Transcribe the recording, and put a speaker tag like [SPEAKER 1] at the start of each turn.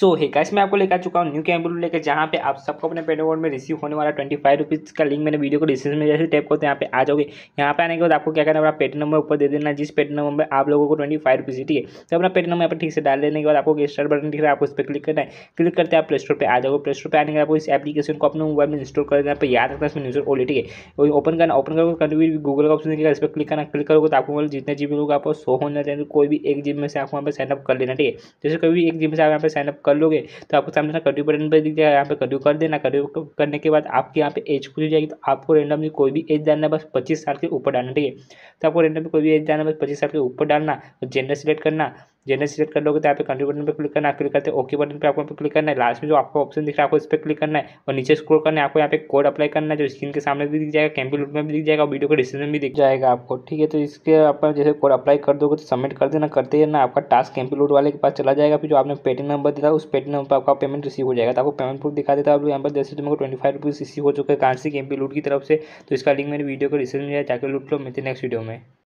[SPEAKER 1] सो so, है hey मैं आपको लेकर आ चुका हूँ न्यू कैम्बल लेकर जहाँ पे आप सबको अपने पेड अकाउंट में रिसीव होने वाला ट्वेंटी फाइव रुपीज़ का लिंक मैंने वीडियो को डिस्क्रिप्शन में जैसे टैप करते तो यहाँ पे आ जाओगे यहाँ पे आने के बाद आपको क्या करना है अपना पेट नंबर ऊपर दे देना जिस पेट नंबर पर आप लोगों को ट्वेंटी फाइव रुपीज़ ठीक है तो अपना पेट नंबर पर ठीक से डाल देने के बाद आपको स्टार बटन ठीक है आपको उस पर क्लिक करना है क्लिक करते आप प्ले स्टोर पर आ जाओगे प्ले स्टोर पर आने के बाद आपको इस एप्लीकेशन को अपने मोबाइल में इंस्टॉल कर देना पर याद रखना इसमें न्यूज़ ओली ठीक है ओपन करना ओपन करोगे कभी भी गूगल का ऑप्शन दिखेगा इस पर क्लिक करना क्लिक करोगे तो आपको जितने जी लोग आपको शो होना चाहिए तो कोई भी एक जिम में से आपको वहाँ पर साइनअप कर लेना ठीक है जैसे कभी भी एक जिम से आप यहाँ पर साइनअप कर लोगे तो आपको सामने कड्यू बटन पर दिख जाएगा यहाँ पर कड्यू कर देना कड्यू करने के बाद आपके यहाँ पे एज खुल जाएगी तो आपको रेंडमली कोई भी एज डालना बस पच्चीस साल के ऊपर डालना ठीक है तो आपको रेंडमली कोई भी एज डालना बस पच्चीस साल के ऊपर डालना जेंडर तो सेलेक्ट करना जेनर सिलेक्ट कर लोगे तो यहाँ पे कंट्री बटन पर क्लिक करना है क्लिक करते ओके बटन पे आपको पे क्लिक करना है लास्ट में जो आपको ऑप्शन दिख रहा है आपको इस पर क्लिक करना है और नीचे स्क्रॉल करना है आपको यहाँ पे कोड अप्लाई करना है जो स्क्रीन के सामने भी दिख जाएगा कैंपिल में भी दिख जाएगा वीडियो को डिस्क्रिप्शन भी दिख जाएगा आपको ठीक है तो इसके आप जैसे कोड अप्लाई कर दोगे तो सबमिट कर देना करते ही ना आपका टास्क कैंपिल वाले के पास चला जाएगा फिर जो आपने पेटी नंबर दिया उस पेटी नंबर पर आपका पेमेंट रिसीव हो जाएगा तो आपको पेमेंट प्रूफ दिखा देता है आप यहाँ पर जैसे तुमको ट्वेंटी फाइव रुपीज़ रिसीव हो चुका है कांसी कैंपी लूट की तरफ से तो इसका लिंक मेरे वीडियो को डिस्क्रिप्शन में जाकर लूट लो मिलते नेक्स्ट वीडियो में